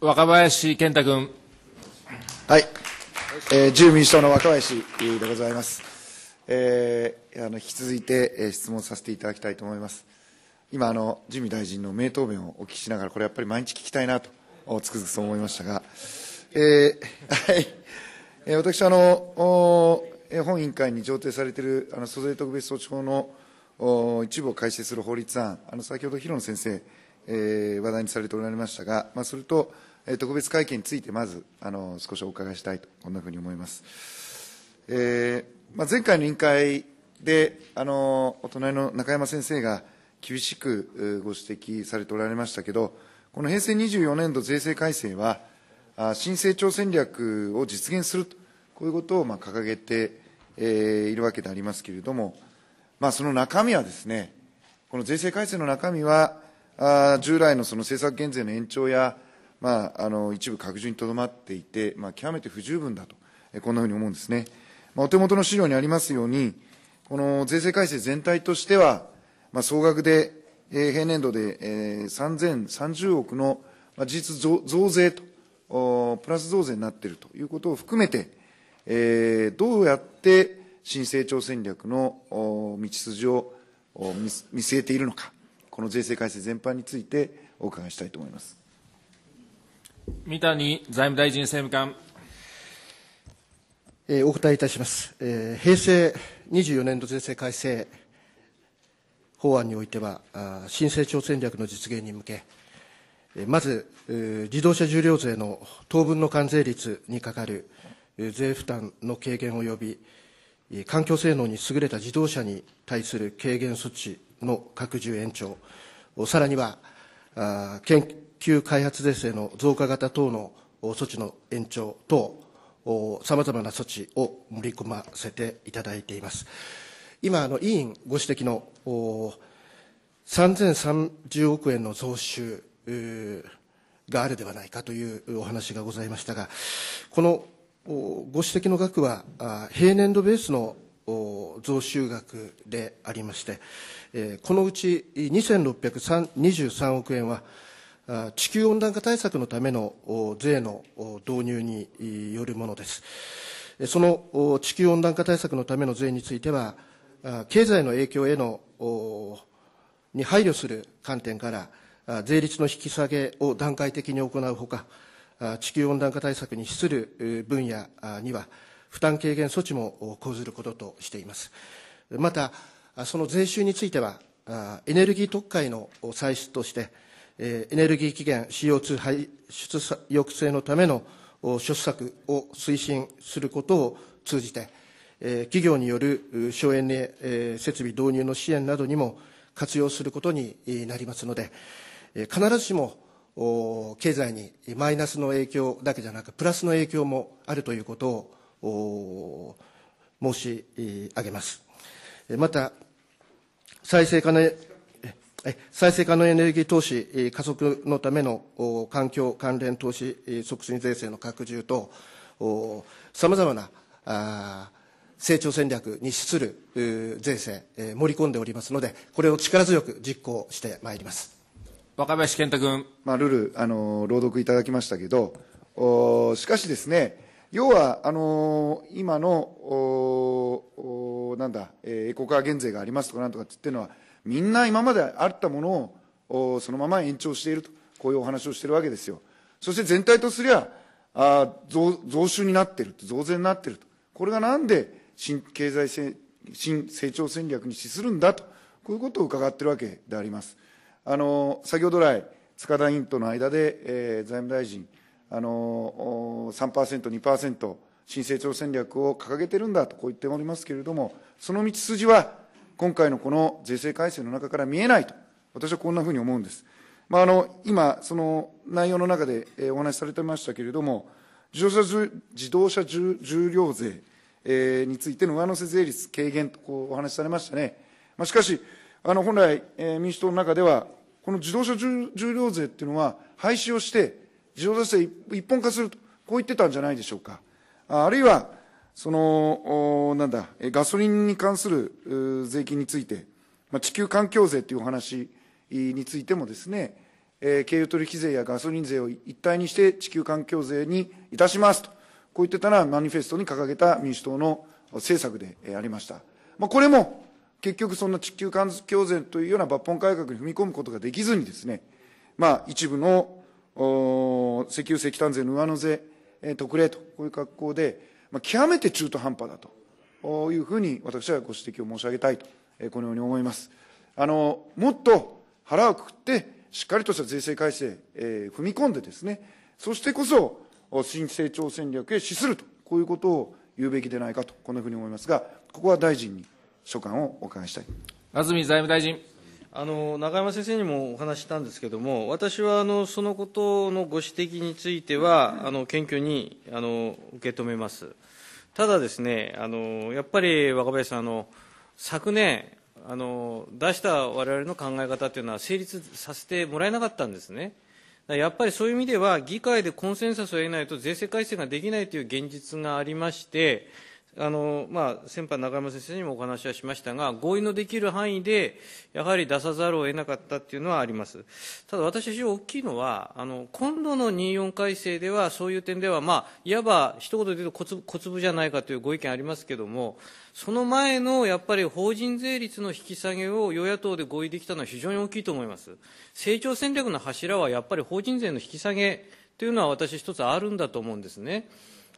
若林健太君。はい、えー、自由民主党の若林でございます。えー、あの引き続いて、えー、質問させていただきたいと思います。今あの、自民大臣の名答弁をお聞きしながら、これやっぱり毎日聞きたいなと、つくづくそう思いましたが、えー、はい、えー、私あのお、本委員会に上程されているあの租税特別措置法のお一部を改正する法律案、あの先ほど、広野先生、えー、話題にされておられましたが、まあ、それと、特別会見について、まずあの少しお伺いしたいと、こんなふうに思います。えーまあ、前回の委員会で、あのお隣の中山先生が厳しくご指摘されておられましたけど、この平成24年度税制改正は、新成長戦略を実現すると、こういうことをまあ掲げて、えー、いるわけでありますけれども、まあ、その中身はですね、この税制改正の中身は、あ従来のその政策減税の延長や、まあ、あの一部拡充にとどまっていて、まあ、極めて不十分だと、こんなふうに思うんですね。まあ、お手元の資料にありますように、この税制改正全体としては、まあ、総額で、えー、平年度で、えー、3030億の、まあ、事実増税とお、プラス増税になっているということを含めて、えー、どうやって新成長戦略のお道筋をお見据えているのか、この税制改正全般についてお伺いしたいと思います。三谷財務大臣政務官。えお答えいたします。え平成24年度税制改正法案においては、あ新成長戦略の実現に向け、えまず、え自動車重量税の当分の関税率にかかる、え税負担の軽減及び、環境性能に優れた自動車に対する軽減措置の拡充延長、さらには、あ急開発税制の増加型等の措置の延長等、さまざまな措置を盛り込ませていただいています。今、あの委員ご指摘の3030億円の増収があるではないかというお話がございましたが、このご指摘の額は平年度ベースの増収額でありまして、このうち2623億円は、地球温暖化対策のための税の導入によるものです。その地球温暖化対策のための税については、経済の影響へのに配慮する観点から、税率の引き下げを段階的に行うほか、地球温暖化対策に資する分野には、負担軽減措置も講ずることとしています。また、その税収については、エネルギー特会の歳出として、エネルギー期限 CO2 排出抑制のための諸施策を推進することを通じて、企業による省エネ設備導入の支援などにも活用することになりますので、必ずしも経済にマイナスの影響だけじゃなく、プラスの影響もあるということを申し上げます。また、再生可能再生可能エネルギー投資加速のための環境関連投資促進税制の拡充と、さまざまな成長戦略に資する税制、盛り込んでおりますので、これを力強く実行してまいります若林健太君。まあ、ルールあの、朗読いただきましたけど、おしかしですね、要はあのー、今のおおなんだ、えー、エコカー減税がありますとかなんとかって言ってるのは、みんな今まであったものをそのまま延長していると、こういうお話をしているわけですよ。そして全体とすりゃ、あ増増収になっていると、増税になっていると。これがなんで新経済性新成長戦略に資するんだと、こういうことを伺っているわけであります。あの先ほど来、塚田委員との間で、えー、財務大臣、あの3%、2%、新成長戦略を掲げてるんだと、こう言っておりますけれども、その道筋は、今回のこの税制改正の中から見えないと、私はこんなふうに思うんです。まあ、あの今、その内容の中で、えお話しされてましたけれども、自動車自動車重量税、えについての上乗せ税率軽減とこうお話しされましたね。まあ、しかし、あの本来、え民主党の中では、この自動車重量税っていうのは廃止をして、自動車税一本化すると、こう言ってたんじゃないでしょうか。あるいはその、なんだ、ガソリンに関する税金について、まあ、地球環境税というお話についてもですね、えー、経由取引税やガソリン税を一体にして地球環境税にいたしますと、こう言ってたのはマニフェストに掲げた民主党の政策でありました。まあ、これも結局そんな地球環境税というような抜本改革に踏み込むことができずにですね、まあ、一部の石油石炭税の上乗せ、えー、特例と、こういう格好で、まあ、極めて中途半端だというふうに私はご指摘を申し上げたいと、このように思います。あのもっと腹をくくって、しっかりとした税制改正、えー、踏み込んでですね、そしてこそ、新成長戦略へ資すると、こういうことを言うべきでないかと、こんなふうに思いますが、ここは大臣に所感をお伺いしたい。安住財務大臣。あの中山先生にもお話したんですけれども、私はあのそのことのご指摘については、あの謙虚にあの受け止めます。ただですね、あのやっぱり若林さんあの昨年あの出した我々の考え方というのは成立させてもらえなかったんですね。やっぱりそういう意味では、議会でコンセンサスを得ないと税制改正ができないという現実がありまして、あのまあ、先般、中山先生にもお話はしましたが、合意のできる範囲で、やはり出さざるを得なかったっていうのはあります、ただ私、非常に大きいのは、あの今度の24改正では、そういう点では、まあ、いわば一言で言うと小粒、小粒じゃないかというご意見ありますけれども、その前のやっぱり法人税率の引き下げを与野党で合意できたのは非常に大きいと思います。成長戦略の柱はやっぱり法人税の引き下げというのは私一つあるんだと思うんですね。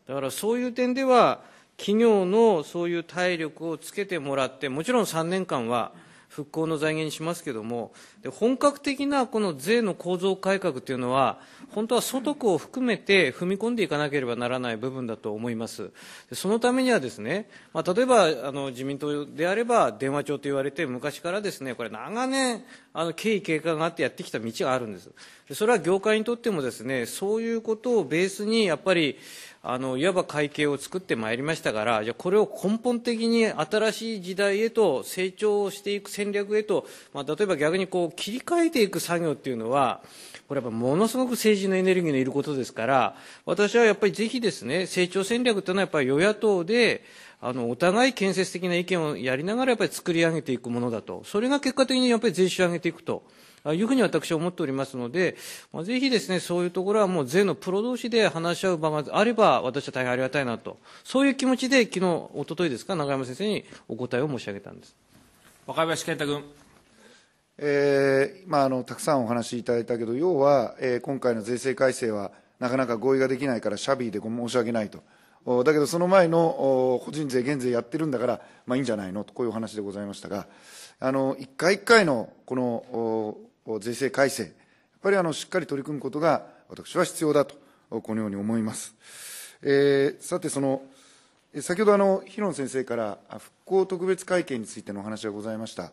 だからそういう点では企業のそういう体力をつけてもらって、もちろん3年間は復興の財源にしますけども、で本格的なこの税の構造改革というのは、本当は所得を含めて踏み込んでいかなければならない部分だと思います。そのためにはですね、まあ、例えばあの自民党であれば電話帳と言われて、昔からですね、これ長年、あの経緯経過があってやってきた道があるんです。それは業界にとってもですね、そういうことをベースにやっぱり、あのいわば会計を作ってまいりましたから、じゃこれを根本的に新しい時代へと成長していく戦略へと、まあ、例えば逆にこう切り替えていく作業っていうのは、これやっぱものすごく政治のエネルギーのいることですから、私はやっぱりぜひですね、成長戦略というのはやっぱり与野党で、あのお互い建設的な意見をやりながらやっぱり作り上げていくものだと、それが結果的にやっぱり税収を上げていくと。いうふうに私は思っておりますので、まあ、ぜひですね、そういうところはもう税のプロ同士で話し合う場があれば、私は大変ありがたいなと、そういう気持ちで昨日、一昨日ですか、永山先生にお答えを申し上げたんです。若林健太君。えー、まああの、たくさんお話しいただいたけど、要は、えー、今回の税制改正は、なかなか合意ができないから、シャビーで申し訳ないと。おだけど、その前のお個人税、減税やってるんだから、まあ、いいんじゃないのと、こういうお話でございましたが、あの一回一回のこのお税制改正、やっぱりあのしっかり取り組むことが私は必要だと、このように思います。えー、さて、その、先ほどあの、広野先生から復興特別会計についてのお話がございました。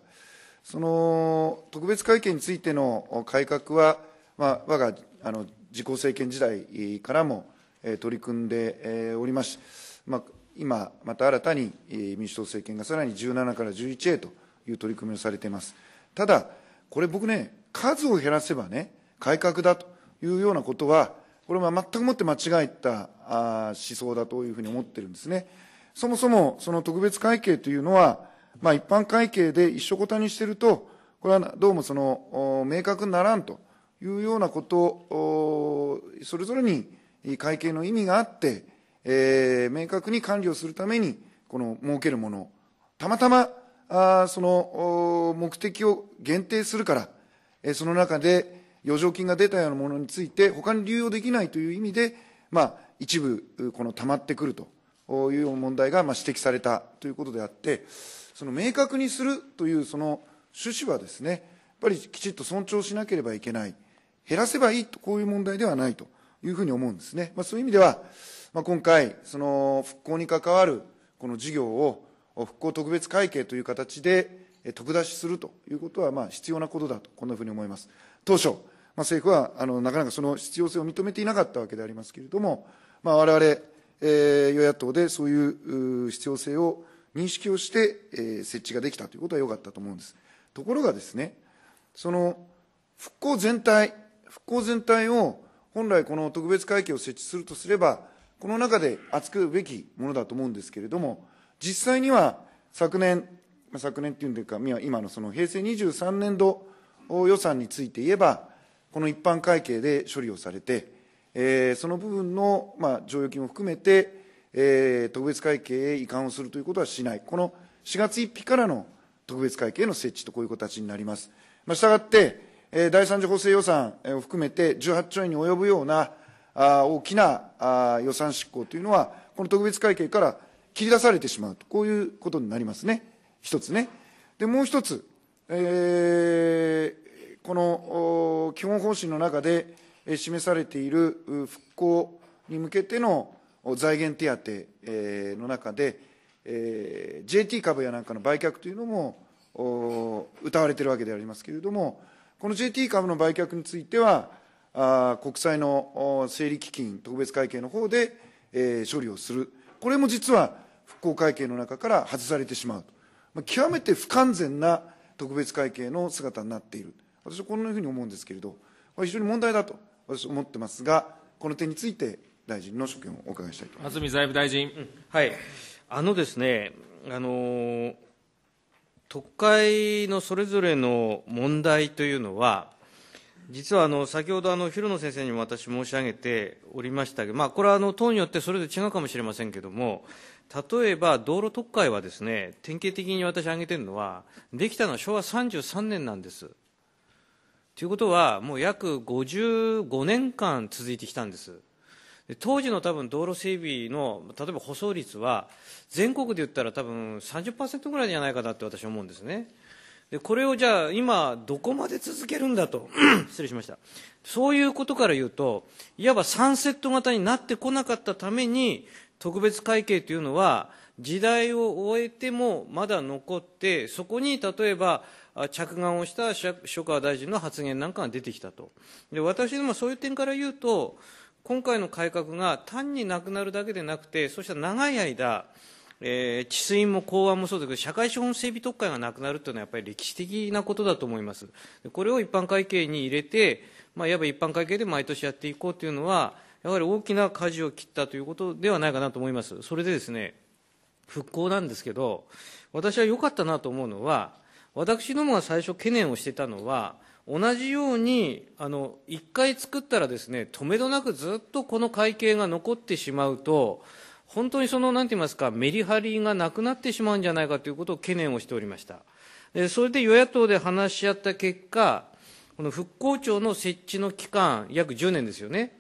その特別会計についての改革は、まあ、我があの自公政権時代からも、え取り組んで、えおりまし、まあ、今、また新たに、え民主党政権がさらに17から11へという取り組みをされています。ただ、これ僕ね、数を減らせばね、改革だというようなことは、これは全くもって間違えた思想だというふうに思ってるんですね。そもそもその特別会計というのは、まあ、一般会計で一緒ごたにしてると、これはどうもその明確にならんというようなことを、それぞれに会計の意味があって、えー、明確に管理をするために、この設けるもの、たまたまあその目的を限定するから、えその中で余剰金が出たようなものについて、他に流用できないという意味で、まあ、一部、この溜まってくるという問題がまあ指摘されたということであって、その明確にするというその趣旨はですね、やっぱりきちっと尊重しなければいけない、減らせばいいと、こういう問題ではないというふうに思うんですね。まあ、そういう意味では、まあ、今回、その復興に関わるこの事業を、復興特別会計という形で、得出しするということは、まあ、必要なことだと、こんなふうに思います。当初、まあ、政府はあのなかなかその必要性を認めていなかったわけでありますけれども、まあ、我々、えー、与野党でそういう必要性を認識をして、えー、設置ができたということは良かったと思うんです。ところがですね、その復興全体、復興全体を本来この特別会計を設置するとすれば、この中で扱うべきものだと思うんですけれども、実際には昨年、昨年というか、今のその平成23年度予算について言えば、この一般会計で処理をされて、えー、その部分の、まあ、剰余金を含めて、えー、特別会計へ移管をするということはしない、この4月1日からの特別会計の設置とこういう形になります。まあ、したがって、えー、第3次補正予算を含めて18兆円に及ぶようなあ大きなあ予算執行というのは、この特別会計から切り出されてしまうと、こういうことになりますね。一つね。で、もう一つ、えー、この基本方針の中で示されている復興に向けての財源手当の中で、えー、JT 株やなんかの売却というのも、歌われているわけでありますけれども、この JT 株の売却については、あ国債の整理基金特別会計の方で、えー、処理をする、これも実は復興会計の中から外されてしまうと。まあ、極めて不完全な特別会計の姿になっている私はこんなふうに思うんですけれどこれ非常に問題だと私は思ってますがこの点について大臣の所見をお伺いしたいと思います安住財務大臣、うん、はいあのですねあの特会のそれぞれの問題というのは実はあの先ほどあの広野先生にも私申し上げておりましたが、まあ、これはあの党によってそれぞれ違うかもしれませんけれども例えば道路特会はですね典型的に私挙げてるのはできたのは昭和33年なんですということはもう約55年間続いてきたんです当時の多分道路整備の例えば舗装率は全国で言ったら多分30%ぐらいじゃないかなって私は思うんですねでこれをじゃあ今どこまで続けるんだと 失礼しましたそういうことから言うといわばサンセット型になってこなかったために特別会計というのは時代を終えてもまだ残ってそこに例えば着眼をした諸川大臣の発言なんかが出てきたとで私どもそういう点から言うと今回の改革が単になくなるだけでなくてそうした長い間えー、治水も公安もそうだけど社会資本整備特会がなくなるというのはやっぱり歴史的なことだと思いますこれを一般会計に入れて、まあ、いわば一般会計で毎年やっていこうというのはやはり大きな舵を切ったということではないかなと思います。それでですね、復興なんですけど、私は良かったなと思うのは、私どもが最初懸念をしてたのは、同じように、あの、一回作ったらですね、止めどなくずっとこの会計が残ってしまうと、本当にその、なんて言いますか、メリハリがなくなってしまうんじゃないかということを懸念をしておりました。それで与野党で話し合った結果、この復興庁の設置の期間、約10年ですよね。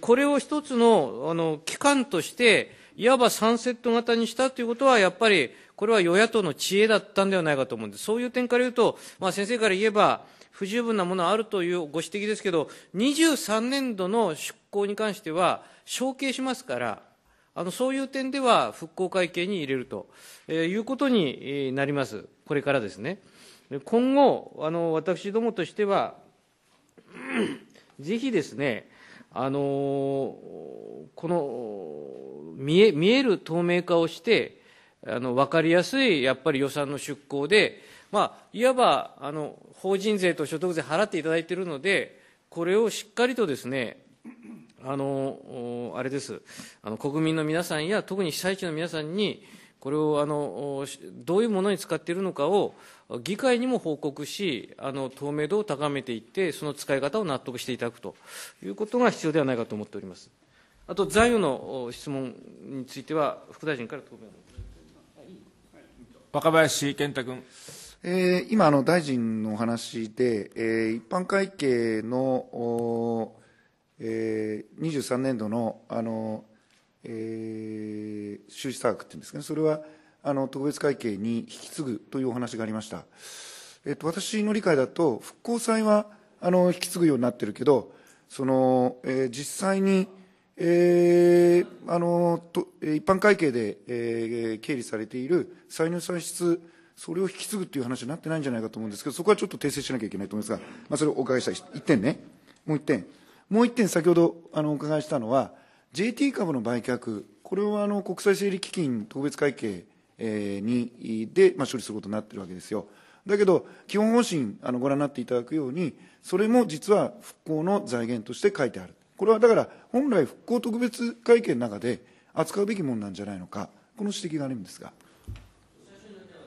これを一つのあの機関として、いわばサンセット型にしたということは、やっぱりこれは与野党の知恵だったんではないかと思うんです。そういう点から言うと、まあ、先生から言えば、不十分なものあるというご指摘ですけど、23年度の出向に関しては、承継しますから、あのそういう点では復興会計に入れると、えー、いうことになります、これからですね。今後、あの私どもとしては、ぜひですね、あのこの見え見える透明化をしてあの分かりやすいやっぱり予算の出向で、まあ、いわばあの法人税と所得税払っていただいているのでこれをしっかりとですねあのあれですあの国民の皆さんや特に被災地の皆さんにこれをあのどういうものに使っているのかを議会にも報告しあの透明度を高めていってその使い方を納得していただくということが必要ではないかと思っておりますあと財務の質問については副大臣から答弁若林健太君えー、今あの、大臣のお話で、えー、一般会計の、えー、23年度のあのえ収支差額っていうんですかね、それはあの特別会計に引き継ぐというお話がありました。えっと、私の理解だと、復興債はあの引き継ぐようになってるけど、そのえー、実際に、えーあのと一般会計で、えー、経理されている歳入歳出、それを引き継ぐという話になってないんじゃないかと思うんですけど、そこはちょっと訂正しなきゃいけないと思いますが、まあ、それをお伺いしたい、1点ね、もう1点、もう1点、先ほどあのお伺いしたのは、JT 株の売却、これはあの国際整理基金特別会計、えにで、まあ、処理することになってるわけですよ。だけど、基本方針あのご覧になっていただくように、それも実は復興の財源として書いてある。これはだから、本来復興特別会計の中で扱うべきものなんじゃないのか、この指摘があるんですが。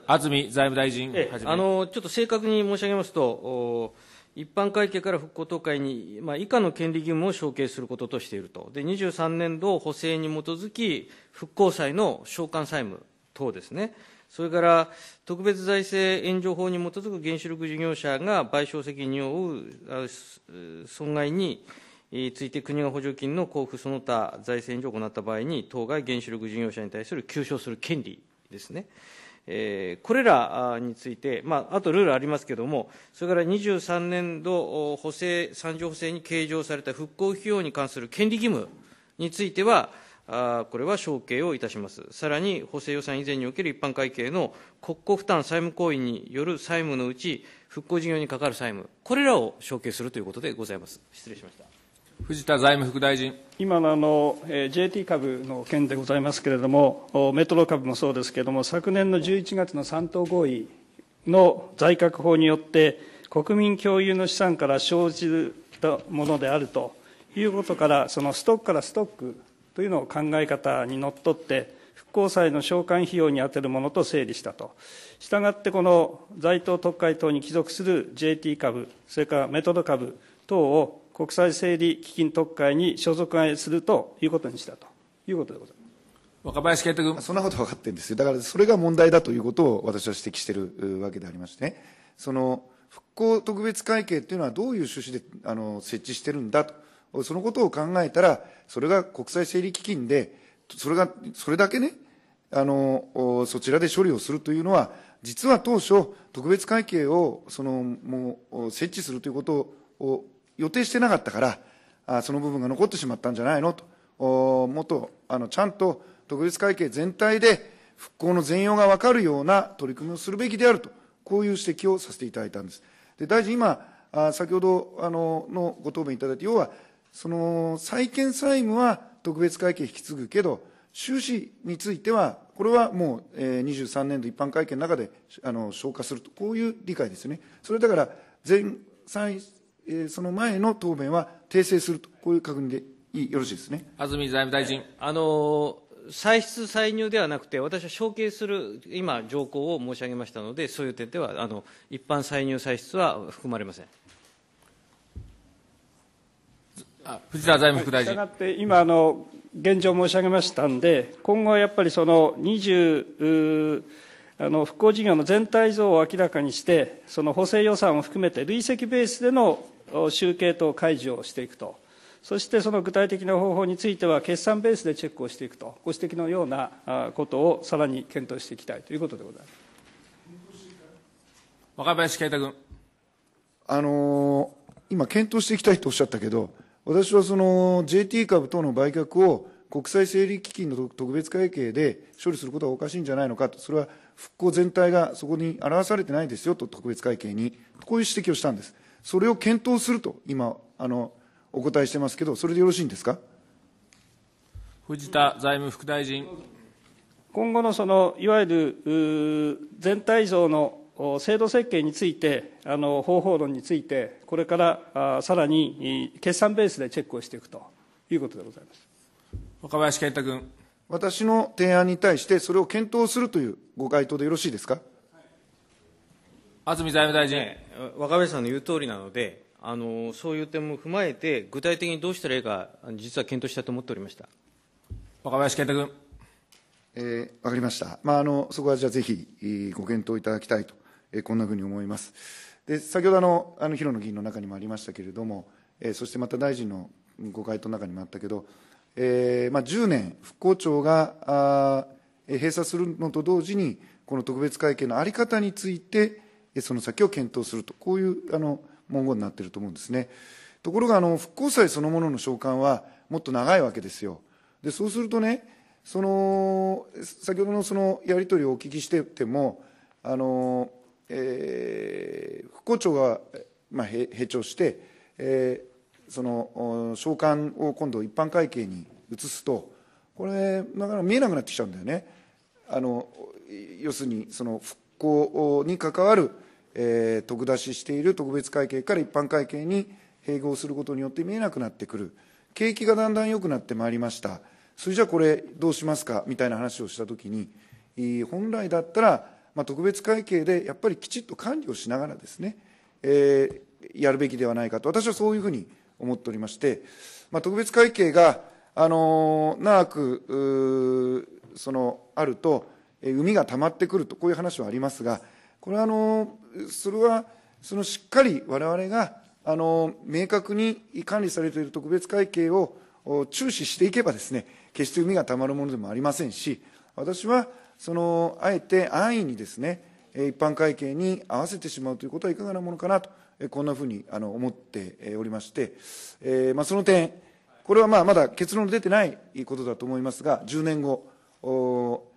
安住財務大臣、ええ、あのちょっと正確に申し上げますと、一般会計から復興等会に、まあ、以下の権利義務を承継することとしていると、で23年度補正に基づき、復興債の償還債務等ですね、それから特別財政援助法に基づく原子力事業者が賠償責任を負う損害について、国が補助金の交付、その他財政援助を行った場合に、当該原子力事業者に対する求償する権利ですね。えー、これらについて、まあ、あとルールありますけれども、それから23年度補正、三条補正に計上された復興費用に関する権利義務については、あこれは承継をいたします。さらに補正予算以前における一般会計の国庫負担債務行為による債務のうち、復興事業にかかる債務、これらを承継するということでございます。失礼しました。藤田財務副大臣。今のあの JT 株の件でございますけれども、メトロ株もそうですけれども、昨年の11月の3党合意の財確法によって、国民共有の資産から生じたものであるということから、そのストックからストックというのを考え方にのっとって、復興債の償還費用に充てるものと整理したと。したがって、この財党特会等に帰属する JT 株、それからメトロ株等を国際整理基金特会に所属外するということにしたということでございます。若林健太君そんなこと分かってるんですよ、だからそれが問題だということを私は指摘しているわけでありまして、その復興特別会計というのは、どういう趣旨であの設置してるんだと、そのことを考えたら、それが国際整理基金で、それがそれだけねあの、そちらで処理をするというのは、実は当初、特別会計をそのもう設置するということを予定してなかったからあその部分が残ってしまったんじゃないのともっとあのちゃんと特別会計全体で復興の全容が分かるような取り組みをするべきであるとこういう指摘をさせていただいたんです。で大臣今あ先ほどあののご答弁いただいて要はその債権債務は特別会計引き継ぐけど収支についてはこれはもう、えー、23年度一般会計の中であの消化するとこういう理解ですよね。それだから全えその前の答弁は訂正すると、こういう確認でよろしいですね安住財務大臣。あの歳出歳入ではなくて、私は承継する、今、条項を申し上げましたので、そういう点では、あの一般歳入歳出は含まれません。あ藤田財務副大臣。したがって今あの、現状申し上げましたんで、今後はやっぱりその20、あの復興事業の全体像を明らかにして、その補正予算を含めて累積ベースでの集計と開示をしていくと、そしてその具体的な方法については、決算ベースでチェックをしていくと、ご指摘のようなことをさらに検討していきたいということでございます若林啓太君。あの今、検討していきたいとおっしゃったけど、私はその JT 株等の売却を国際整理基金の特別会計で処理することはおかしいんじゃないのかと、それは復興全体がそこに表されてないですよと、特別会計に、こういう指摘をしたんです。それを検討すると、今、あのお答えしてますけど、それでよろしいんですか藤田財務副大臣。今後のそのいわゆる全体像の制度設計について、あの方法論について、これからさらに決算ベースでチェックをしていくということでございます若林健太君。私の提案に対して、それを検討するというご回答でよろしいですか、安住財務大臣。若林さんの言う通りなので、あのそういう点も踏まえて、具体的にどうしたらいいか、実は検討したと思っておりました若林健太君。えー、分かりました、まあ、あのそこはじゃあぜひご検討いただきたいと、えー、こんなふうに思います。で先ほどあのあの広野議員の中にもありましたけれども、えー、そしてまた大臣のご回答の中にもあったけど、えーまあ、10年、復興庁があ閉鎖するのと同時に、この特別会計の在り方について、その先を検討すると、こういうあの文言になっていると思うんですね。ところがあの復興債そのものの償還はもっと長いわけですよ。でそうするとねその先ほどのそのやり取りをお聞きしててもあの、えー、復興庁が、まあ、閉庁して、えー、その償還を今度一般会計に移すとこれなかなか見えなくなってきちゃうんだよね。あの要するにその復興に関わるえー、得出ししている特別会計から一般会計に併合することによって見えなくなってくる景気がだんだん良くなってまいりましたそれじゃあこれどうしますかみたいな話をしたときに本来だったら、まあ、特別会計でやっぱりきちっと管理をしながらですね、えー、やるべきではないかと私はそういうふうに思っておりまして、まあ、特別会計が、あのー、長くそのあると、えー、海が溜まってくるとこういう話はありますがこれはあのそれはそのしっかりわれがあの明確に管理されている特別会計を注視していけばですね決して海がたまるものでもありませんし私はそのあえて安易にですね一般会計に合わせてしまうということはいかがなものかなとこんなふうにあの思っておりまして、えー、まあ、その点これはまあまだ結論出てないことだと思いますが10年後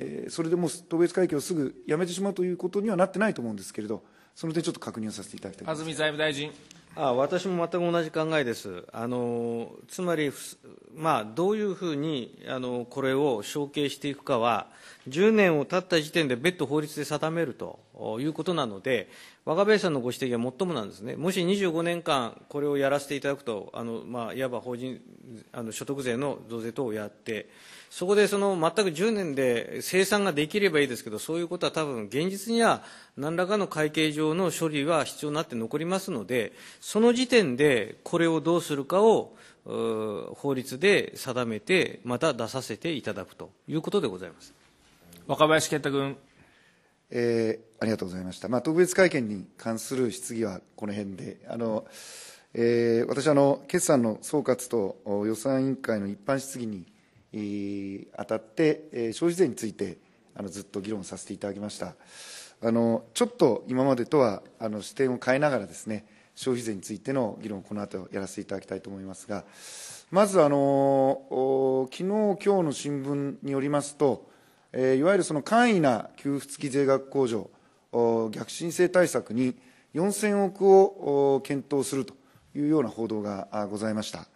えそれでもう特別会計をすぐやめてしまうということにはなってないと思うんですけれど、その点、ちょっと確認をさせていただきたい安住財務大臣あ私も全く同じ考えです、あのつまり、まあ、どういうふうにあのこれを承継していくかは、10年を経った時点で別途法律で定めるということなので、若林さんのご指摘はもっともなんですね、もし25年間、これをやらせていただくと、あのまあ、いわば法人あの所得税の増税等をやって、そこでその全く10年で生産ができればいいですけど、そういうことは多分現実には何らかの会計上の処理は必要になって残りますので、その時点でこれをどうするかを法律で定めて、また出させていただくということでございます。若林健太君。えー、ありがとうございました。まあ、特別会見に関する質疑はこの辺で。あの、えー、私あの、決算の総括と予算委員会の一般質疑に当たって、え消費税についてあのずっと議論させていただきましたあのちょっと今までとはあの視点を変えながらですね消費税についての議論をこの後やらせていただきたいと思いますがまずあの昨日今日の新聞によりますと、えー、いわゆるその簡易な給付付き税額控除逆進性対策に4000億を検討するというような報道がございました、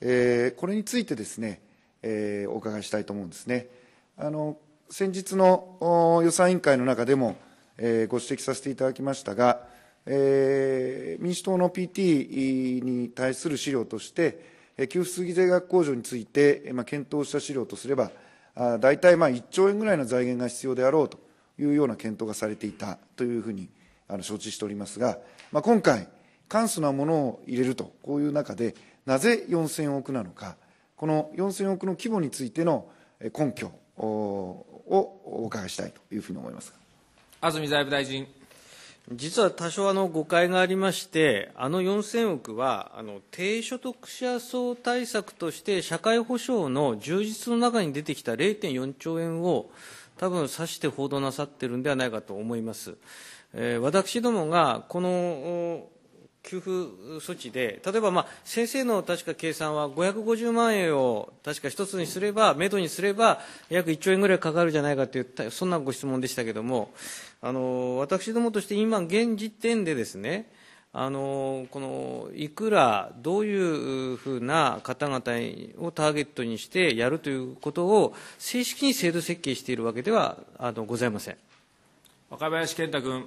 えー、これについてですねえー、お伺いしたいと思うんですね。あの先日の予算委員会の中でも、えー、ご指摘させていただきましたが、えー、民主党の PT に対する資料として、えー、給付水税額控除について、まあ、検討した資料とすれば、あ大体まあ1兆円ぐらいの財源が必要であろうというような検討がされていたというふうにあの承知しておりますが、まあ、今回、簡素なものを入れると、こういう中で、なぜ4000億なのか、この4000億の規模についての根拠をお伺いしたいというふうに思います安住財務大臣。実は多少あの誤解がありまして、あの4000億はあの低所得者層対策として社会保障の充実の中に出てきた0.4兆円を多分指して報道なさってるんではないかと思います。えー、私どもがこの給付措置で、例えば、まあ、先生の確か計算は550万円を確か一つにすれば、めどにすれば、約1兆円ぐらいかかるじゃないかという、そんなご質問でしたけれども、あの私どもとして今、現時点でですね、あのこのいくら、どういうふうな方々をターゲットにしてやるということを、正式に制度設計しているわけではあのございません。若林健太君。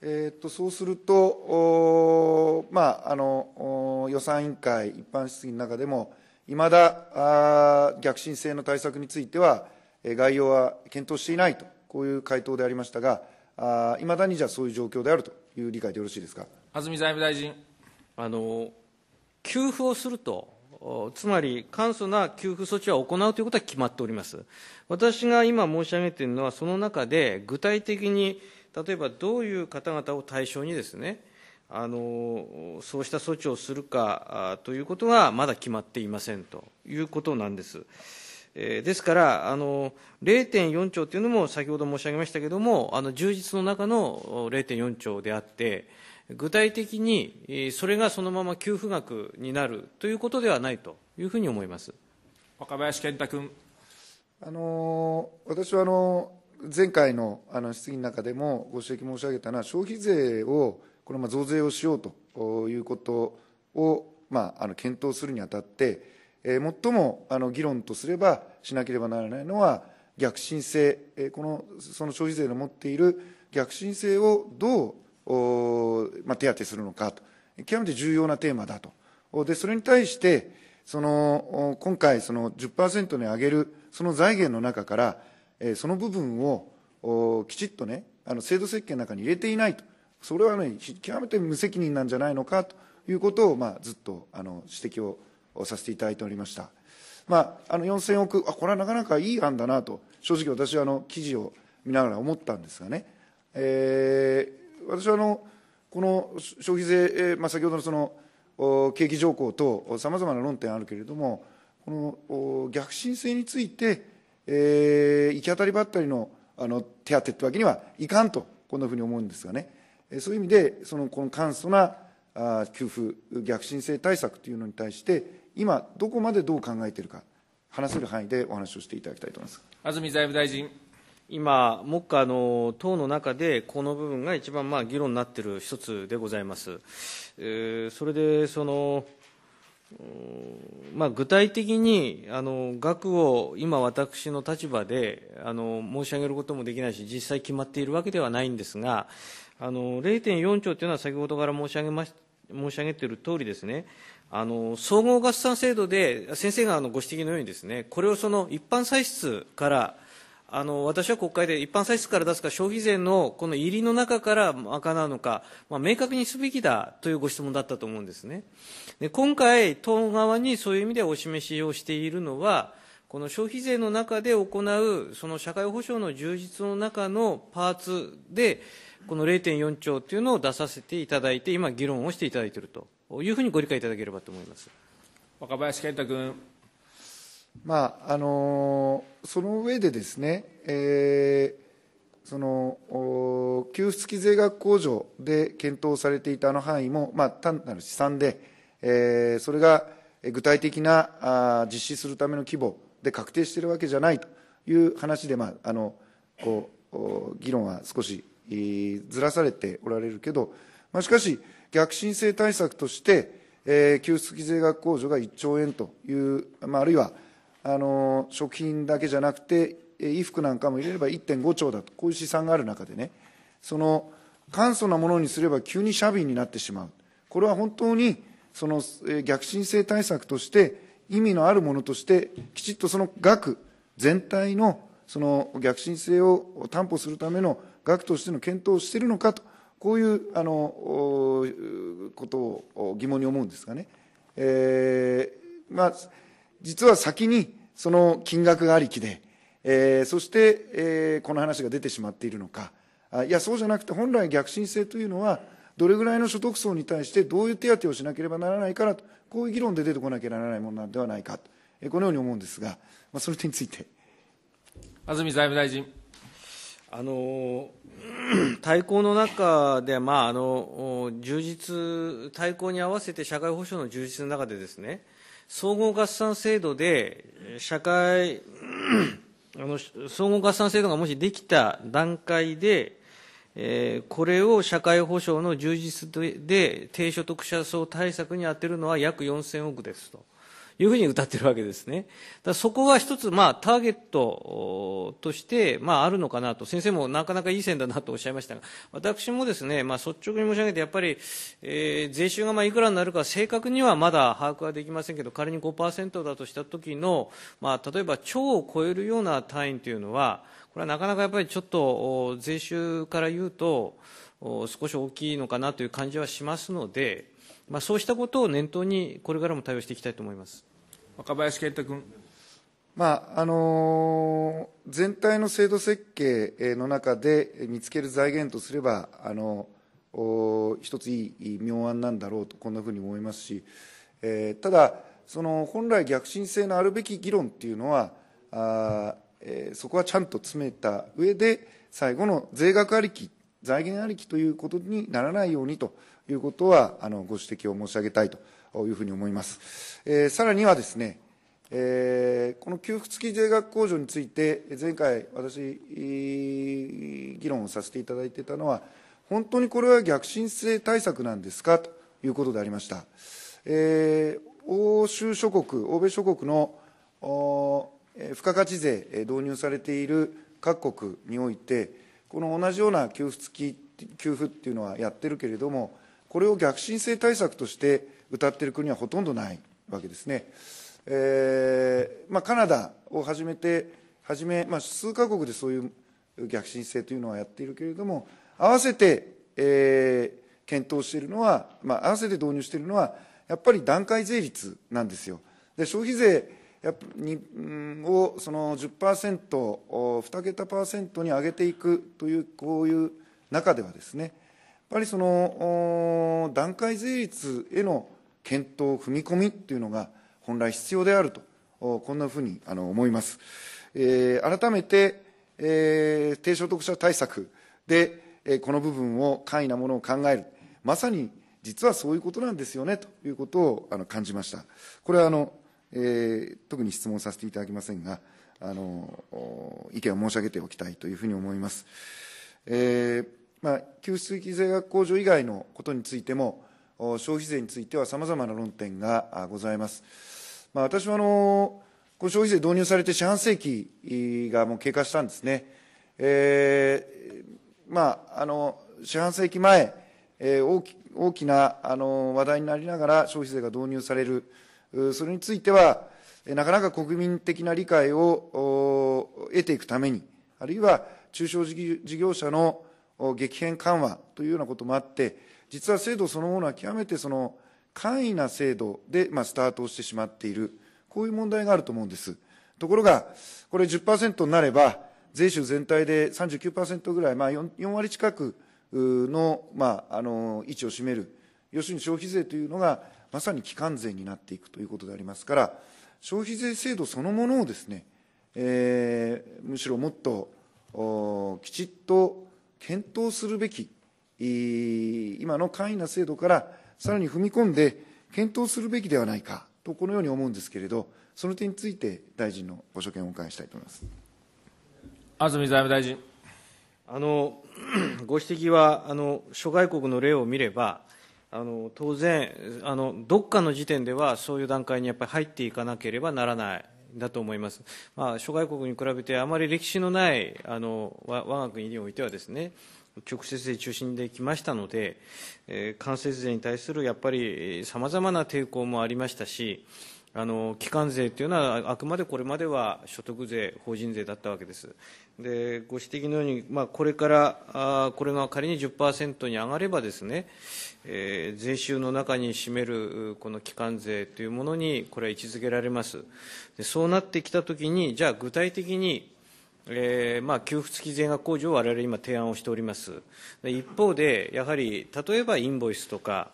えー、っとそうすると、まあ、あの予算委員会、一般質疑の中でも、いまだ逆進性の対策については、概要は検討していないと、こういう回答でありましたが、いまだにじゃあ、そういう状況であるという理解でよろしいですか安住財務大臣あの。給付をすると、つまり簡素な給付措置は行うということは決まっております。私が今申し上げているのは、その中で具体的に例えばどういう方々を対象にですねあのそうした措置をするかということはまだ決まっていませんということなんです。えですからあの、0.4兆というのも先ほど申し上げましたけれども、あの充実の中の0.4兆であって、具体的にそれがそのまま給付額になるということではないというふうに思います若林健太君。あの私はあの前回のあの質疑の中でもご指摘申し上げたのは、消費税を、このまあ増税をしようということを、まあ、あの検討するにあたって、えー、最もあの議論とすればしなければならないのは、逆進性、えー、このその消費税の持っている逆進性をどう、まあ、手当てするのかと、極めて重要なテーマだと。でそれに対してその今回その10%に上げるその財源の中からえその部分をきちっとねあの制度設計の中に入れていないとそれはね極めて無責任なんじゃないのかということを、まあ、ずっとあの指摘をさせていただいておりました、まあ、あの4000億あこれはなかなかいい案だなと正直私はあの記事を見ながら思ったんですがね、えー、私はあのこの消費税、えー、まあ、先ほどのその景気条項等さまざまな論点あるけれどもこの逆進性についてえー、行き当たりばったりのあの手当てってわけにはいかんと、こんなふうに思うんですがね、えそういう意味で、そのこの簡素なあ給付、逆進性対策というのに対して、今、どこまでどう考えているか、話せる範囲でお話をしていただきたいと思います安住財務大臣。今、目下の、党の中でこの部分が一番まあ議論になっている一つでございます。えー、それでそのまあ、具体的にあの額を今、私の立場であの申し上げることもできないし、実際決まっているわけではないんですが、0.4兆というのは先ほどから申し上げまし申し上げている通りですね、あの総合合算制度で、先生があのご指摘のようにですね、これをその一般歳出からあの私は国会で一般歳出から出すか消費税のこの入りの中から賄うのか、まあ、明確にすべきだというご質問だったと思うんですね。で今回、党側にそういう意味でお示しをしているのは、この消費税の中で行うその社会保障の充実の中のパーツで、この0.4兆というのを出させていただいて、今、議論をしていただいているというふうにご理解いただければと思います。若林健太君まああのその上でですね、えー、その給付付き税額控除で検討されていたあの範囲も、まあ、単なる試算で、えー、それが具体的なあ実施するための規模で確定しているわけじゃないという話で、まあ、あのこう議論は少し、えー、ずらされておられるけど、まあ、しかし、逆進性対策として、えー、給付付き税額控除が1兆円という、まあ、あるいはあの食品だけじゃなくて衣服なんかも入れれば1.5兆だとこういう試算がある中でねその簡素なものにすれば急にシャビになってしまうこれは本当にその逆進性対策として意味のあるものとしてきちっとその額全体のその逆進性を担保するための額としての検討をしているのかとこういうあのことを疑問に思うんですがね、えーまあ、実は先にその金額がありきで、えー、そして、えー、この話が出てしまっているのかあいやそうじゃなくて本来逆進性というのはどれぐらいの所得層に対してどういう手当をしなければならないからとこういう議論で出てこなきゃならないものなんではないかと、えー、このように思うんですが、まあ、その点について安住財務大臣。あの対抗 の中で、まあ、あの充実、対抗に合わせて社会保障の充実の中でですね、総合合算制度で、社会、あの、総合合算制度がもしできた段階で、えー、これを社会保障の充実で低所得者層対策に充てるのは約4000億ですと。いうふうに歌ってるわけですね。そこは一つ、まあ、ターゲットとして、まあ、あるのかなと、先生もなかなかいい線だなとおっしゃいましたが、私もですね、まあ、率直に申し上げて、やっぱり、えー、税収がまあいくらになるか、正確にはまだ把握はできませんけど、仮に5%だとした時の、まあ、例えば、超を超えるような単位というのは、これはなかなかやっぱりちょっと、税収から言うと、少し大きいのかなという感じはしますので、まあ、そうしたことを念頭に、これからも対応していきたいと思います若林健太君。まああのー、全体の制度設計の中で見つける財源とすれば、あの一ついい妙案なんだろうと、こんなふうに思いますし、えー、ただ、その本来、逆進性のあるべき議論っていうのは、あえー、そこはちゃんと詰めた上で、最後の税額ありき、財源ありきということにならないようにと。いうことは、あのご指摘を申し上げたいというふうに思います。えー、さらにはですね、えー、この給付付き税額控除について、前回、私、議論をさせていただいていたのは、本当にこれは逆進性対策なんですかということでありました。えー、欧州諸国、欧米諸国の付加価値税導入されている各国において、この同じような給付付き給付っていうのはやってるけれども、これを逆進性対策として謳っている国はほとんどないわけですね。えーまあ、カナダをはじめて、はじめ、まあ、数カ国でそういう逆進性というのはやっているけれども、合わせて、えー、検討しているのは、まあ、合わせて導入しているのは、やっぱり段階税率なんですよ。で消費税やっぱにをその10%、2桁パーセントに上げていくという、こういう中ではですね、っぱりその段階税率への検討、踏み込みっていうのが本来必要であると、こんなふうにあの思います。えー、改めて、えー、低所得者対策で、えー、この部分を簡易なものを考える、まさに実はそういうことなんですよねということをあの感じました。これはあの、えー、特に質問させていただきませんが、あの意見を申し上げておきたいというふうに思います。えーまあ、給水器税額控除以外のことについても、消費税についてはさまざまな論点がございます。まあ、私はあのこの消費税導入されて四半世紀がもう経過したんですね。えー、まあ、あの四半世紀前、えー、大き大きなあの話題になりながら消費税が導入される、それについては、なかなか国民的な理解を得ていくために、あるいは中小事業者の激変緩和というようなこともあって、実は制度そのものは極めてその簡易な制度で、まあ、スタートをしてしまっている、こういう問題があると思うんです。ところが、これ10%になれば、税収全体で39%ぐらい、まあ4、4割近くの,、まあ、あの位置を占める、要するに消費税というのが、まさに基幹税になっていくということでありますから、消費税制度そのものをですね、えー、むしろもっときちっと検討するべき、今の簡易な制度からさらに踏み込んで検討するべきではないかと、このように思うんですけれど、その点について、大臣のご所見をお伺いしたいと思います安住財務大臣。あの ご指摘はあの、諸外国の例を見れば、あの当然あの、どっかの時点ではそういう段階にやっぱり入っていかなければならないだと思います、まあ、諸外国に比べてあまり歴史のないあの我が国においてはですね直接税中心できましたので、えー、間接税に対するやっぱりさまざまな抵抗もありましたし、あの基幹税というのは、あくまでこれまでは所得税、法人税だったわけです。でご指摘のように、まあ、これからあ、これが仮に10%に上がればですね、え税収の中に占めるこの基幹税というものに、これは位置づけられます。でそうなってきたときに、じゃあ具体的に、えーまあ、給付付き税額控除を我々今提案をしております。一方で、やはり例えばインボイスとか、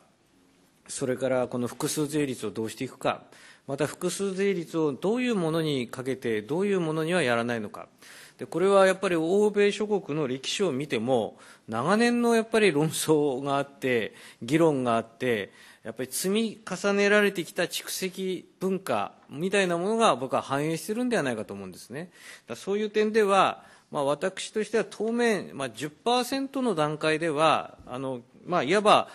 それからこの複数税率をどうしていくか、また複数税率をどういうものにかけて、どういうものにはやらないのか。でこれはやっぱり欧米諸国の歴史を見ても長年のやっぱり論争があって議論があってやっぱり積み重ねられてきた蓄積文化みたいなものが僕は反映しているんではないかと思うんですね。だそういう点では、まあ、私としては当面、まあ10、10%の段階ではあの、まあ、いわば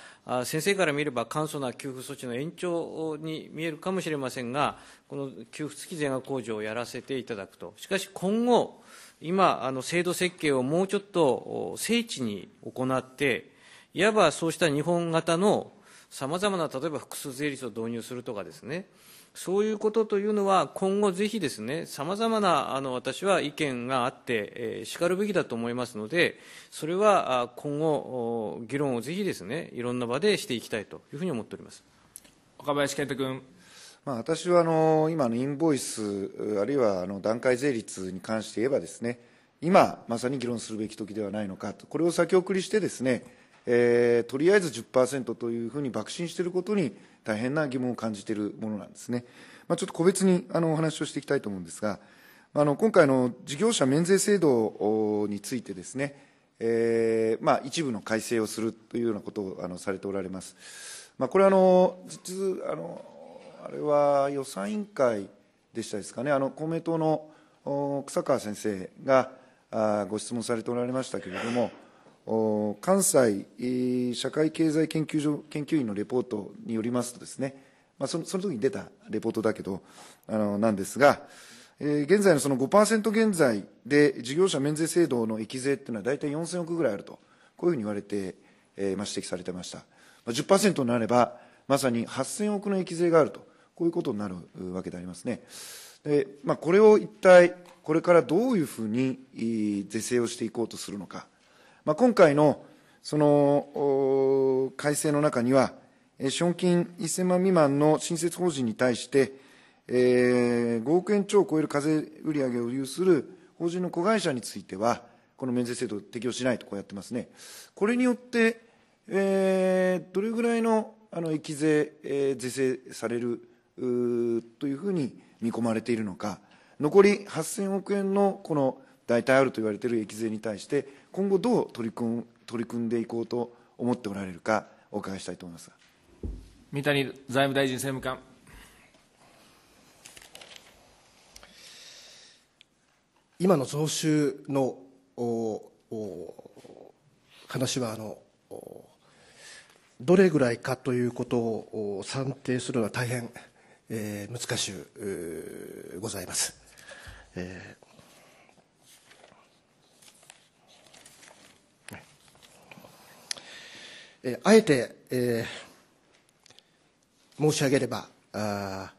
先生から見れば簡素な給付措置の延長に見えるかもしれませんがこの給付付き税額控除をやらせていただくとしかし今後今、あの制度設計をもうちょっと精緻に行って、いわばそうした日本型のさまざまな、例えば複数税率を導入するとかですね、そういうことというのは、今後ぜひですね、さまざまなあの私は意見があって、えー、しかるべきだと思いますので、それは今後、議論をぜひですね、いろんな場でしていきたいというふうに思っております岡林健太君。まあ、私はあの今のインボイス、あるいはあの段階税率に関して言えばですね、今、まさに議論するべき時ではないのかと、これを先送りしてですね、えー、とりあえず10%というふうに爆心していることに大変な疑問を感じているものなんですね。まあ、ちょっと個別にあのお話をしていきたいと思うんですが、あの今回の事業者免税制度についてですね、えーまあ、一部の改正をするというようなことをあのされておられます。まあ、これはあの実あのあれは予算委員会でしたですかね、あの公明党の草川先生がご質問されておられましたけれども、関西社会経済研究所研究員のレポートによりますとですね、まあ、そのその時に出たレポートだけど、あのなんですが、えー、現在のその5%現在で事業者免税制度の益税というのは大体4000億ぐらいあると、こういうふうに言われて、えーまあ、指摘されてました。10%になれば、まさに8000億の益税があると。こういうことになるわけでありますね。でまあ、これを一体、これからどういうふうに是正をしていこうとするのか、まあ、今回のその改正の中には、資本金1000万未満の新設法人に対して、えー、5億円超を超える課税売上を有する法人の子会社については、この免税制度を適用しないとこうやってますね。これによって、えー、どれぐらいのあの益税、えー、是正されるというふうに見込まれているのか、残り8000億円のこの代替あると言われている益税に対して、今後、どう取り組取り組んでいこうと思っておられるか、お伺いしたいと思います三谷財務大臣政務官。今の増収の話はあのどれぐらいかということを算定するのは大変えー、難しゅうございます。えーあえて、えー、申し上げればあ、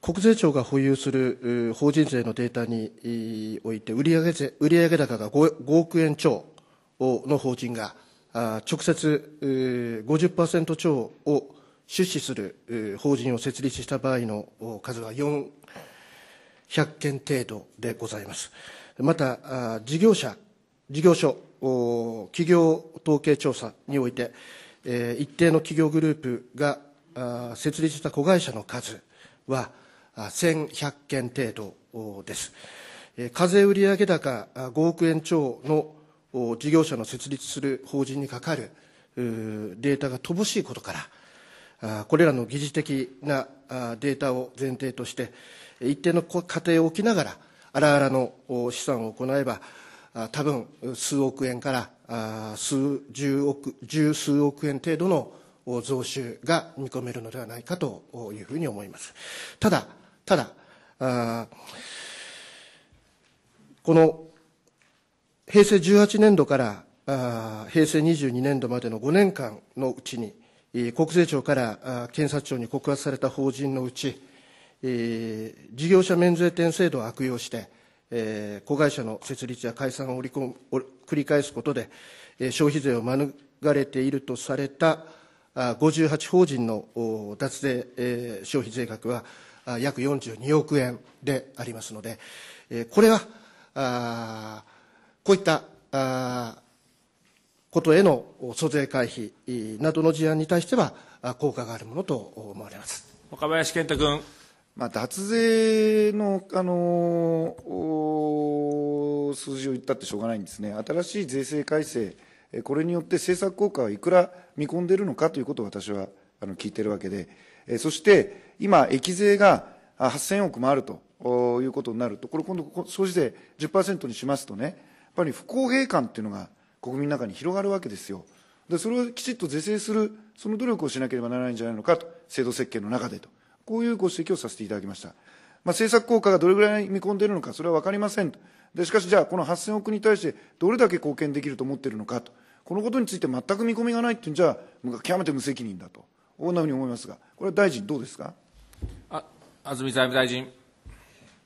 国税庁が保有する法人税のデータにおいて売上税、売上高が 5, 5億円超の法人が、あ直接50%超を出資する法人を設立した場合の数は400件程度でございます。また、事業者、事業所、企業統計調査において、一定の企業グループが設立した子会社の数は1100件程度です。課税売上高5億円超の事業者の設立する法人にかかるデータが乏しいことから、これらの疑似的なデータを前提として一定の過程を置きながらあらあらの資産を行えば多分数億円から数十億十数億円程度の増収が見込めるのではないかというふうに思います。ただ、ただ、あこの平成18年度からあ平成22年度までの5年間のうちに、国税庁から検察庁に告発された法人のうち、事業者免税店制度を悪用して、子会社の設立や解散を繰り返すことで、消費税を免れているとされた58法人の脱税消費税額は約42億円でありますので、これは、こういったことへの租税回避などの事案に対しては、効果があるものと思われます岡林健太君。まあ、脱税の、あのー、数字を言ったってしょうがないんですね、新しい税制改正、これによって政策効果はいくら見込んでいるのかということを私はあの聞いているわけで、そして今、益税が8000億もあるということになると、これ、今度、総資税10%にしますとね、やっぱり不公平感っていうのが国民の中に広がるわけですよ。でそれをきちっと是正する、その努力をしなければならないんじゃないのかと、制度設計の中でと、こういうご指摘をさせていただきました。まあ、政策効果がどれぐらい見込んでいるのか、それは分かりませんと。でしかし、じゃあ、この8000億に対してどれだけ貢献できると思っているのかと、このことについて全く見込みがないっていうんじゃ、極めて無責任だと、こんなふうに思いますが、これは大臣、どうですかあ安住財務大臣。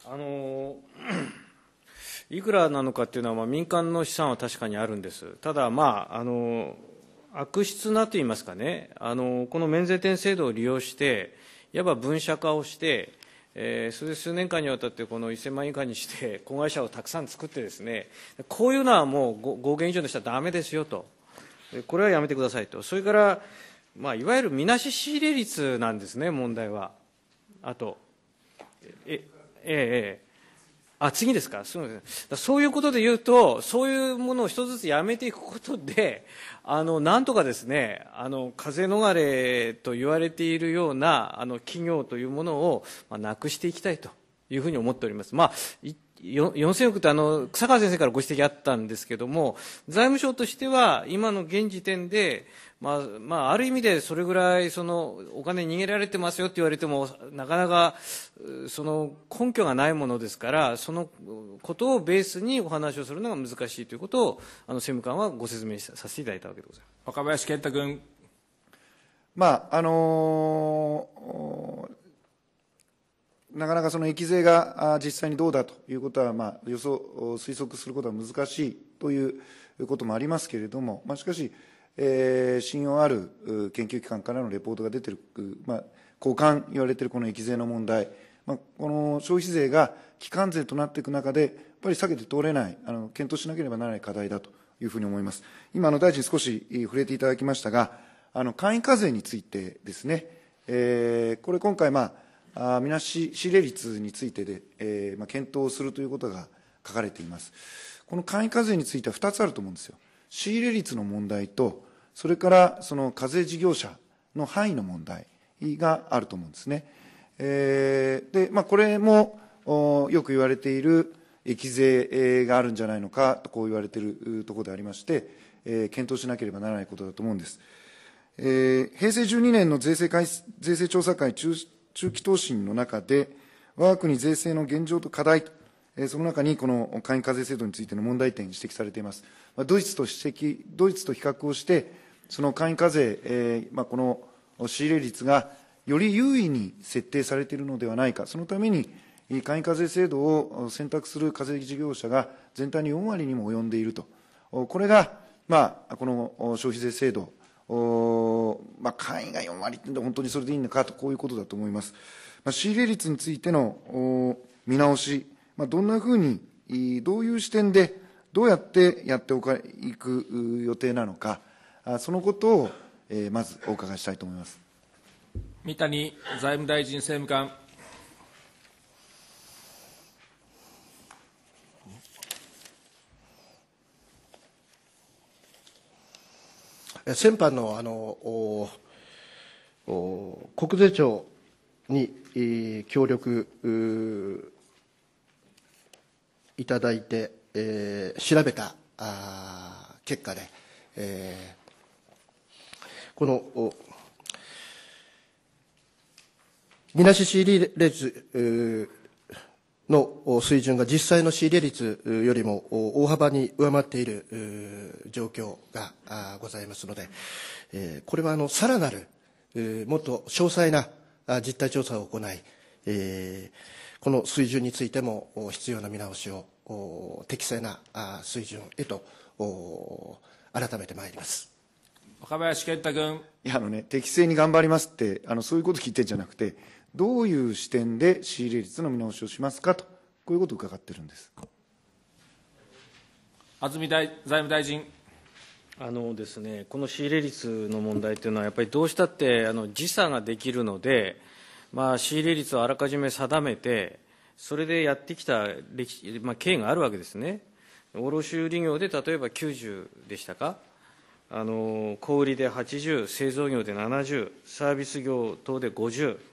あのーいくらなのかっていうのは、まあ、民間の資産は確かにあるんです。ただ、まあ、あの、悪質なといいますかね、あの、この免税店制度を利用して、いわば分社化をして、えー、それで数年間にわたってこの1000万以下にして 子会社をたくさん作ってですねこういうのはもう5減以上したらだめですよとこれはやめてくださいとそれから、まあ、いわゆるみなし仕入れ率なんですね問題はあとええええあ、次ですかそうですそういうことで言うと、そういうものを一つずつやめていくことで、あの、なんとかですね、あの、風逃れと言われているような、あの、企業というものを、まあ、なくしていきたいというふうに思っております。まあ、4000億ってあの草川先生からご指摘あったんですけども財務省としては今の現時点で、まあまあ、ある意味でそれぐらいそのお金逃げられてますよって言われてもなかなかその根拠がないものですからそのことをベースにお話をするのが難しいということをあの政務官はご説明させていただいたわけでございます若林健太君。まああのーなかなかその液税が実際にどうだということは、まあ、予想、推測することは難しいということもありますけれども、まあ、しかし、えー、信用ある研究機関からのレポートが出てる、まあ、交換言われているこの液税の問題、まあ、この消費税が基幹税となっていく中で、やっぱり避けて通れない、あの検討しなければならない課題だというふうに思います。今、の大臣少し触れていただきましたが、あの簡易課税についてですね、えー、これ今回、まあ、あみなし仕入れ率についてで、えーまあ、検討するということが書かれています。この簡易課税については2つあると思うんですよ。仕入れ率の問題と、それからその課税事業者の範囲の問題があると思うんですね。えー、で、まあ、これもよく言われている益税があるんじゃないのかとこう言われているところでありまして、えー、検討しなければならないことだと思うんです。えー、平成12年の税制改税制調査会中中期答申の中で、我が国税制の現状と課題、その中にこの簡易課税制度についての問題点、指摘されています。ドイツと指摘、ドイツと比較をして、その簡易課税、えー、まあ、この仕入れ率がより優位に設定されているのではないか、そのために簡易課税制度を選択する課税事業者が全体に4割にも及んでいると、これが、まあ、この消費税制度まあ、会員が4割ってんで本当にそれでいいのかとこういうことだと思います、まあ、仕入れ率についての見直し、まあ、どんなふうにどういう視点でどうやってやっておかいく予定なのかそのことを、えー、まずお伺いしたいと思います三谷財務大臣政務官先般のあの国税庁に協力いただいて、えー、調べたあ結果で、えー、このみなし CD レースの水準が実際の仕入れ率よりも大幅に上回っている状況がございますので、これはあのさらなるもっと詳細な実態調査を行い、この水準についても必要な見直しを適正な水準へと改めてまいります。岡林健太君いやあのね、適正に頑張りますってあのそういうこと聞いてんじゃなくてどういう視点で仕入れ率の見直しをしますかと、こういうことを伺ってるんです安住財務大臣。あのですね、この仕入れ率の問題というのは、やっぱりどうしたってあの時差ができるので、まあ、仕入れ率をあらかじめ定めて、それでやってきた歴、まあ、経緯があるわけですね、卸売業で例えば90でしたか、あの小売で80、製造業で70、サービス業等で50。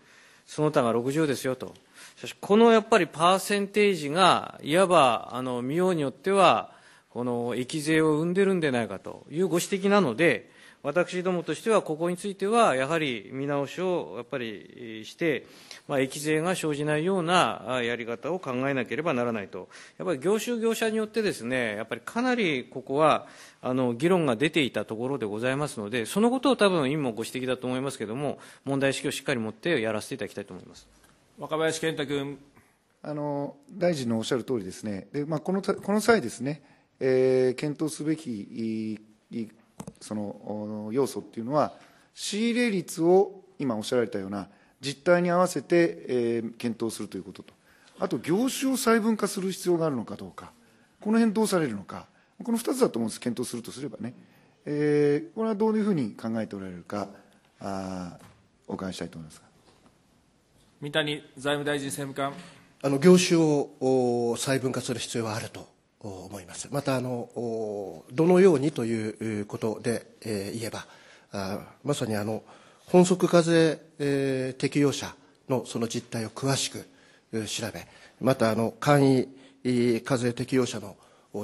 その他が60ですよと。しかし、このやっぱりパーセンテージが、いわば、あの、見ようによっては、この、益税を生んでるんでないかというご指摘なので、私どもとしては、ここについては、やはり見直しをやっぱりして、まあ、益税が生じないようなやり方を考えなければならないと、やっぱり業種、業者によってですね、やっぱりかなりここはあの議論が出ていたところでございますので、そのことを多分、今もご指摘だと思いますけれども、問題意識をしっかり持ってやらせていただきたいと思います。若林健太君あの大臣のおっしゃる通りですね、でまあ、このこの際ですね、えー、検討すべきその要素っていうのは仕入れ率を今おっしゃられたような実態に合わせて、えー、検討するということとあと業種を細分化する必要があるのかどうかこの辺どうされるのかこの2つだと思うんです検討するとすればね、えー、これはどういうふうに考えておられるかあお伺いしたいと思います三谷財務大臣政務官あの業種を細分化する必要はあると思いますまたあのどのようにということで、え言えばあまさにあの本則課税、え適用者のその実態を詳しく、調べまたあの簡易課税適用者の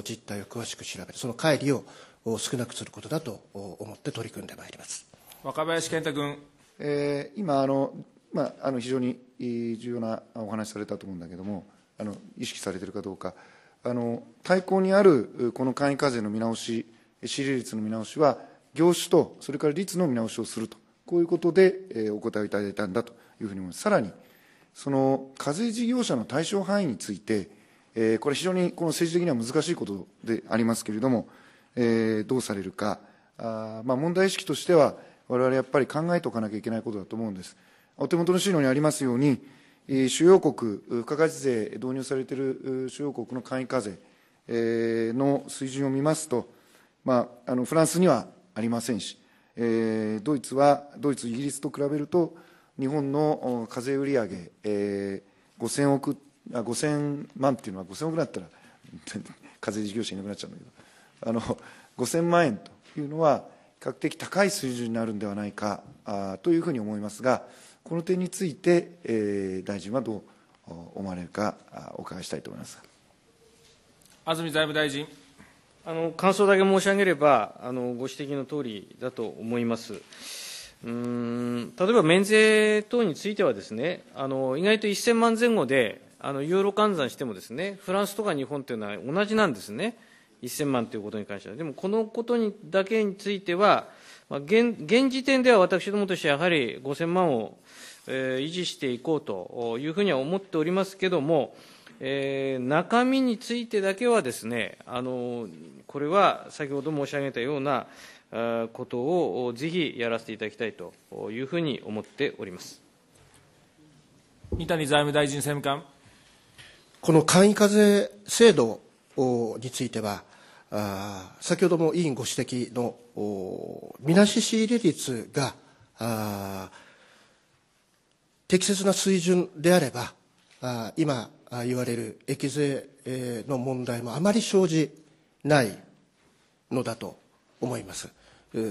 実態を詳しく調べその乖離を少なくすることだと思って取り組んでまいります若林健太君、えー、今あの、まあ、あの非常に重要なお話されたと思うんだけどもあの意識されてるかどうか。あの対抗にあるこの簡易課税の見直し、仕入れ率の見直しは、業種と、それから率の見直しをすると、こういうことで、えお答えいただいたんだというふうに思います。さらに、その課税事業者の対象範囲について、えこれ、非常にこの政治的には難しいことでありますけれども、えどうされるか、あまあ、問題意識としては、われわれやっぱり考えておかなきゃいけないことだと思うんです。お手元の資料にありますように、主要国、付加価値税導入されている主要国の簡易課税の水準を見ますと、まあ、あのフランスにはありませんし、えドイツは、ドイツ、イギリスと比べると、日本の課税売上、えー、5000億あ、五千万っていうのは、5000億だったら、課税事業者いなくなっちゃうんだけど、あの5000万円というのは、比較的高い水準になるんではないかあというふうに思いますが、この点について、えー、大臣はどう思われるか、お伺いしたいと思います安住財務大臣。あの感想だけ申し上げればあの、ご指摘の通りだと思います。うん例えば免税等についてはですねあの意外と1000万前後であのユーロ換算してもですねフランスとか日本というのは同じなんですね1000万ということに関してはでもこのことにだけについてはまあ、現現時点では私どもとしてはやはり5000万を、えー、維持していこうというふうには思っておりますけども、えー、中身についてだけはですね、あのこれは先ほど申し上げたようなことをぜひやらせていただきたいというふうに思っております三谷財務大臣政務官。この簡易課税制度については、あ先ほども委員ご指摘のみなし仕入れ率があ適切な水準であればあ今言われる液税の問題もあまり生じないのだと思います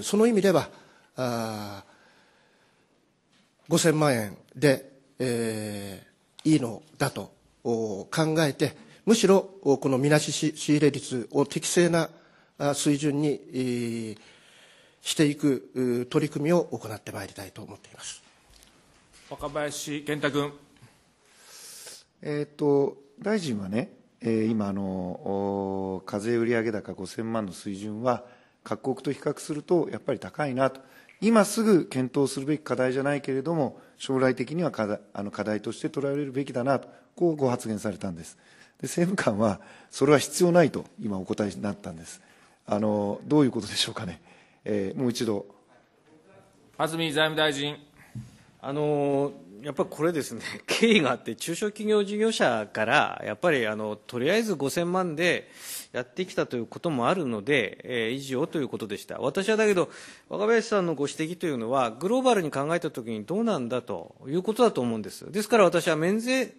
その意味ではあ5000万円で、えー、いいのだと考えてむしろこのみなし仕入れ率を適正な水準にしていく取り組みを行ってまいりたいと思っています若林健太君。えっ、ー、と大臣はね、えー、今あの、課税売上高5000万の水準は、各国と比較するとやっぱり高いなと、今すぐ検討するべき課題じゃないけれども、将来的には課題あの課題として捉えられるべきだなと、こうご発言されたんです。で政務官は、それは必要ないと今お答えになったんです。あのどういうことでしょうかね、えー、もう一度。安住財務大臣。あのやっぱりこれですね、経緯があって、中小企業事業者から、やっぱりあのとりあえず5000万でやってきたということもあるので、えー、以上ということでした、私はだけど、若林さんのご指摘というのは、グローバルに考えたときにどうなんだということだと思うんです、ですから私は免税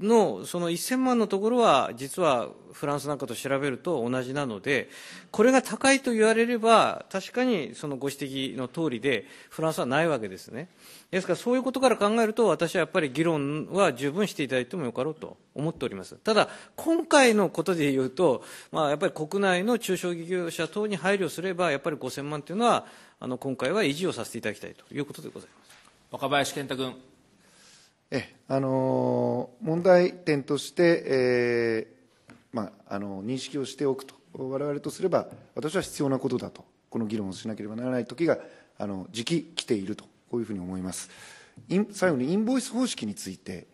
のその1000万のところは実はフランスなんかと調べると同じなのでこれが高いと言われれば確かにそのご指摘の通りでフランスはないわけですねですからそういうことから考えると私はやっぱり議論は十分していただいてもよかろうと思っておりますただ今回のことでいうと、まあ、やっぱり国内の中小企業者等に配慮すればやっぱり5000万というのはあの今回は維持をさせていただきたいということでございます若林健太君えあの問題点として、えー、まあ、あの認識をしておくと、われわれとすれば、私は必要なことだと、この議論をしなければならない時が、あの時期来ていると、こういうふうに思います。最後にインボイス方式について、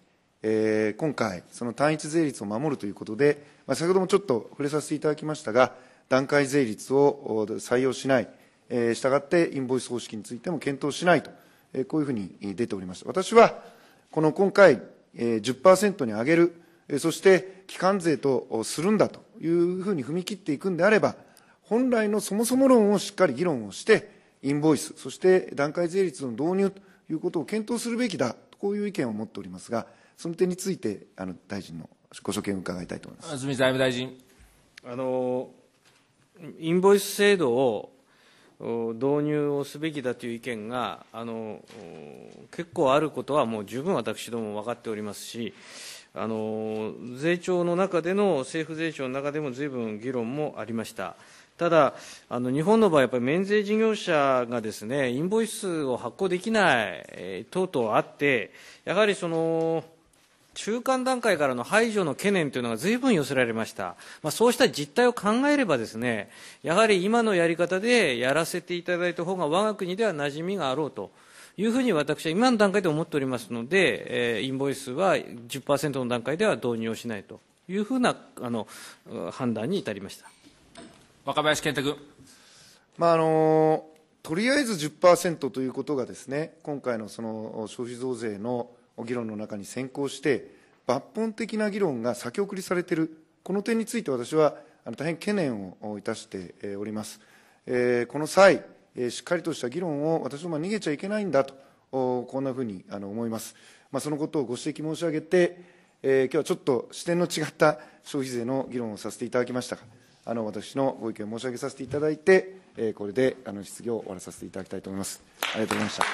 えー、今回、その単一税率を守るということで、まあ、先ほどもちょっと触れさせていただきましたが、段階税率を採用しない、えー、したがってインボイス方式についても検討しないと、えー、こういうふうに出ておりました。私はこの今回、10%に上げる、そして基幹税とするんだというふうに踏み切っていくんであれば、本来のそもそも論をしっかり議論をして、インボイス、そして段階税率の導入ということを検討するべきだ、こういう意見を持っておりますが、その点について、あの大臣のご所見を伺いたいと思います。住財務大臣あのインボイス制度を導入をすべきだという意見があの結構あることはもう十分私ども分かっておりますしあの税調の中での政府税調の中でもずいぶん議論もありました。ただ、あの日本の場合、やっぱり免税事業者がですねインボイスを発行できない、え等々あって、やはりその中間段階からの排除の懸念というのが随分寄せられました。まあ、そうした実態を考えればですね、やはり今のやり方でやらせていただいた方が我が国では馴染みがあろうと。いうふうに私は今の段階で思っておりますので、えー、インボイスは10%の段階では導入をしないというふうなあの判断に至りました若林健太君、まああのとりあえず10%ということがですね今回のその消費増税の議論の中に先行して、抜本的な議論が先送りされている、この点について私は大変懸念をいたしております。この際、しっかりとした議論を私どもは逃げちゃいけないんだと、こんなふうに思います。そのことをご指摘申し上げて、今日はちょっと視点の違った消費税の議論をさせていただきましたが、私のご意見を申し上げさせていただいて、これで質疑を終わらさせていただきたいと思います。ありがとうございました。